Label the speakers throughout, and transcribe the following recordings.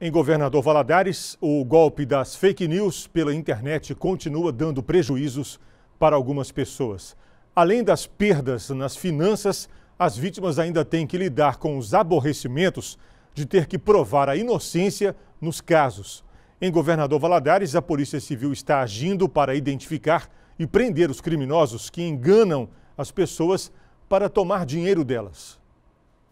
Speaker 1: Em Governador Valadares, o golpe das fake news pela internet continua dando prejuízos para algumas pessoas. Além das perdas nas finanças, as vítimas ainda têm que lidar com os aborrecimentos de ter que provar a inocência nos casos. Em Governador Valadares, a Polícia Civil está agindo para identificar e prender os criminosos que enganam as pessoas para tomar dinheiro delas.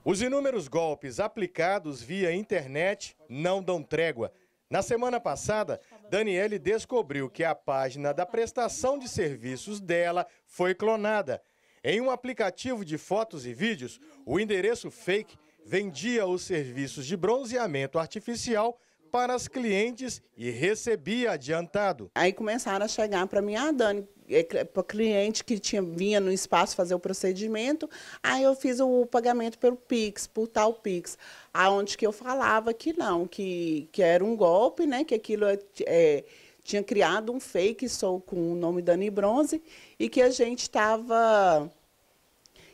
Speaker 1: Os inúmeros golpes aplicados via internet não dão trégua. Na semana passada, Daniele descobriu que a página da prestação de serviços dela foi clonada. Em um aplicativo de fotos e vídeos, o endereço fake vendia os serviços de bronzeamento artificial
Speaker 2: para as clientes e recebia adiantado. Aí começaram a chegar para mim, ah, Dani, é, para cliente que tinha, vinha no espaço fazer o procedimento, aí eu fiz o pagamento pelo Pix, por tal Pix, aonde que eu falava que não, que, que era um golpe, né, que aquilo é, é tinha criado um fake sou com o nome Dani Bronze e que a gente estava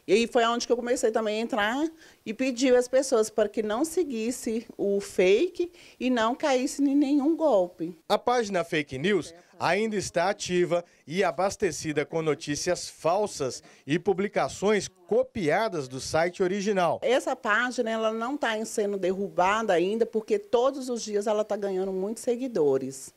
Speaker 2: e aí foi onde que eu comecei também a entrar e pedir às pessoas para que não seguisse o fake e não caísse em nenhum golpe.
Speaker 1: A página Fake News ainda está ativa e abastecida com notícias falsas e publicações copiadas
Speaker 2: do site original. Essa página ela não está sendo derrubada ainda porque todos os dias ela está ganhando muitos seguidores.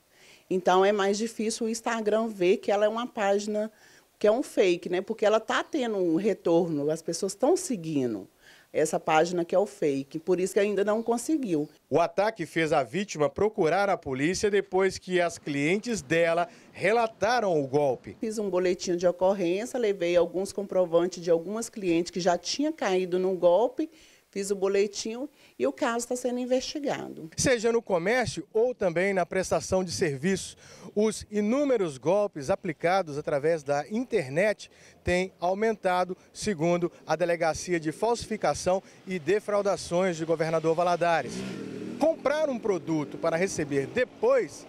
Speaker 2: Então é mais difícil o Instagram ver que ela é uma página que é um fake, né? Porque ela está tendo um retorno, as pessoas estão seguindo essa página que é o fake, por isso que ainda não conseguiu. O ataque
Speaker 1: fez a vítima procurar a polícia depois que as clientes dela relataram o golpe.
Speaker 2: Fiz um boletim de ocorrência, levei alguns comprovantes de algumas clientes que já tinham caído no golpe fiz o boletim e o caso está sendo investigado.
Speaker 1: Seja no comércio ou também na prestação de serviço, os inúmeros golpes aplicados através da internet têm aumentado, segundo a Delegacia de Falsificação e Defraudações de Governador Valadares. Comprar um produto para receber depois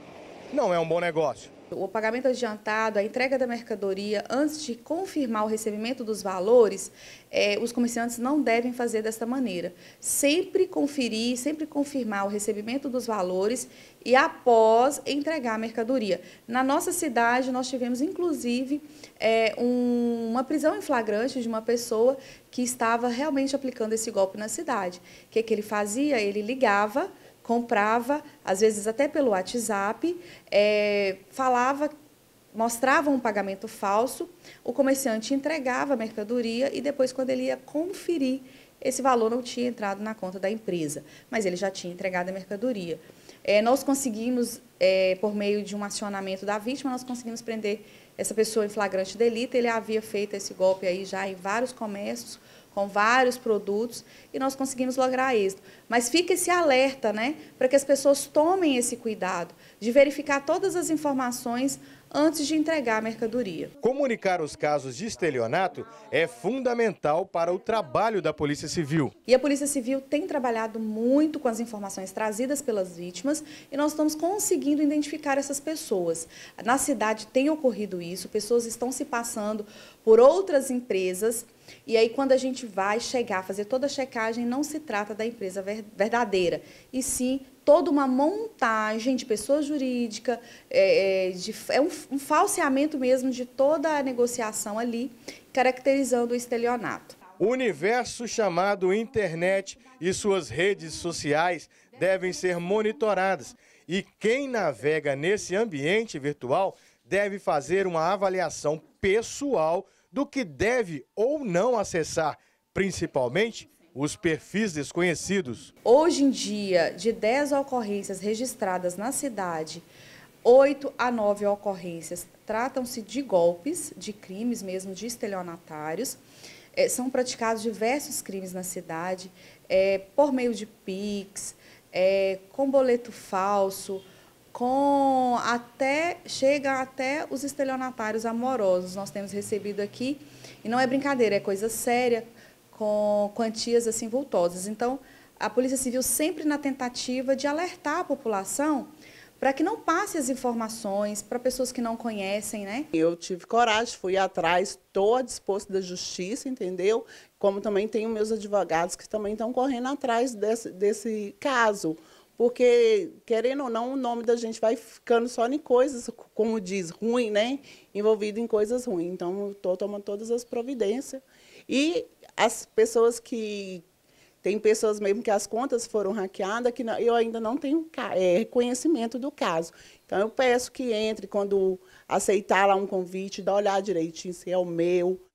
Speaker 1: não é um bom negócio.
Speaker 3: O pagamento adiantado, a entrega da mercadoria, antes de confirmar o recebimento dos valores, é, os comerciantes não devem fazer desta maneira. Sempre conferir, sempre confirmar o recebimento dos valores e após entregar a mercadoria. Na nossa cidade, nós tivemos, inclusive, é, um, uma prisão em flagrante de uma pessoa que estava realmente aplicando esse golpe na cidade. O que, que ele fazia? Ele ligava comprava, às vezes até pelo WhatsApp, é, falava, mostrava um pagamento falso, o comerciante entregava a mercadoria e depois, quando ele ia conferir, esse valor não tinha entrado na conta da empresa, mas ele já tinha entregado a mercadoria. É, nós conseguimos, é, por meio de um acionamento da vítima, nós conseguimos prender essa pessoa em flagrante delito. Ele havia feito esse golpe aí já em vários comércios, com vários produtos e nós conseguimos lograr êxito. Mas fica esse alerta, né, para que as pessoas tomem esse cuidado de verificar todas as informações antes de entregar a mercadoria.
Speaker 1: Comunicar os casos de estelionato é fundamental para o trabalho da Polícia Civil.
Speaker 3: E a Polícia Civil tem trabalhado muito com as informações trazidas pelas vítimas e nós estamos conseguindo identificar essas pessoas. Na cidade tem ocorrido isso, pessoas estão se passando por outras empresas e aí, quando a gente vai chegar, fazer toda a checagem, não se trata da empresa verdadeira, e sim toda uma montagem de pessoa jurídica, é, é de, é um, um falseamento mesmo de toda a negociação ali, caracterizando o estelionato.
Speaker 1: O universo chamado internet e suas redes sociais devem ser monitoradas. E quem navega nesse ambiente virtual deve fazer uma avaliação pessoal do que deve ou não acessar, principalmente os perfis desconhecidos.
Speaker 3: Hoje em dia, de 10 ocorrências registradas na cidade, 8 a 9 ocorrências tratam-se de golpes, de crimes mesmo, de estelionatários. É, são praticados diversos crimes na cidade, é, por meio de PIX, é, com boleto falso, com até chega até os estelionatários amorosos. Nós temos recebido aqui e não é brincadeira, é coisa séria com quantias assim vultosas. Então, a Polícia Civil sempre na tentativa de alertar a população para que não passe as informações para pessoas que não conhecem, né?
Speaker 2: Eu tive coragem, fui atrás, estou à disposto da justiça, entendeu? Como também tenho meus advogados que também estão correndo atrás desse, desse caso porque, querendo ou não, o nome da gente vai ficando só em coisas, como diz, ruim, né? Envolvido em coisas ruins. Então, estou tomando todas as providências. E as pessoas que. Tem pessoas mesmo que as contas foram hackeadas, que não, eu ainda não tenho é, conhecimento do caso. Então, eu peço que entre quando aceitar lá um convite, dá olhar direitinho se é o meu,